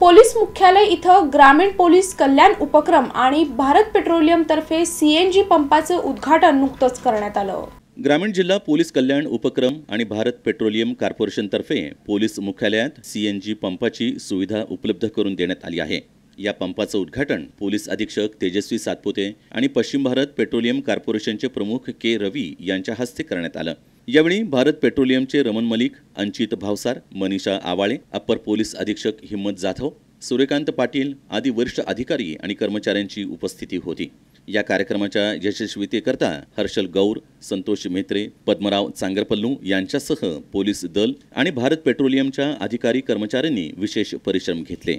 police मुख्यालय इथं ग्रामीण पोलीस कल्याण उपक्रम आणि भारत पेट्रोलियम तर्फे सीएनजी पंपाचं उद्घाटन नुकतंच करण्यात आलं ग्रामीण जिल्हा पोलीस कल्याण उपक्रम आणि भारत पेट्रोलियम तर्फे पोलीस मुख्यालयात सीएनजी पंपाची सुविधा उपलब्ध करून देण्यात आली आहे या पंपाचं उद्घाटन पोलीस अधीक्षक तेजस्वी सातपुते आणि पश्चिम भारत पेट्रोलियम कॉर्पोरेशनचे प्रमुख के रवी यांच्या हस्ते करण्यात आलं यावेळी भारत पेट्रोलियमचे रमन मलिक अंचित भावसार मनीषा आवाळे अप्पर पोलीस अधीक्षक हिम्मत जाधव सूर्यकांत पाटील आदी वरिष्ठ अधिकारी आणि कर्मचाऱ्यांची उपस्थिती होती या कार्यक्रमाच्या यशस्वीतेकरता हर्षल गौर संतोष मेत्रे पद्मराव चांगरपल्लू यांच्यासह पोलीस दल आणि भारत पेट्रोलियमच्या अधिकारी कर्मचाऱ्यांनी विशेष परिश्रम घेतले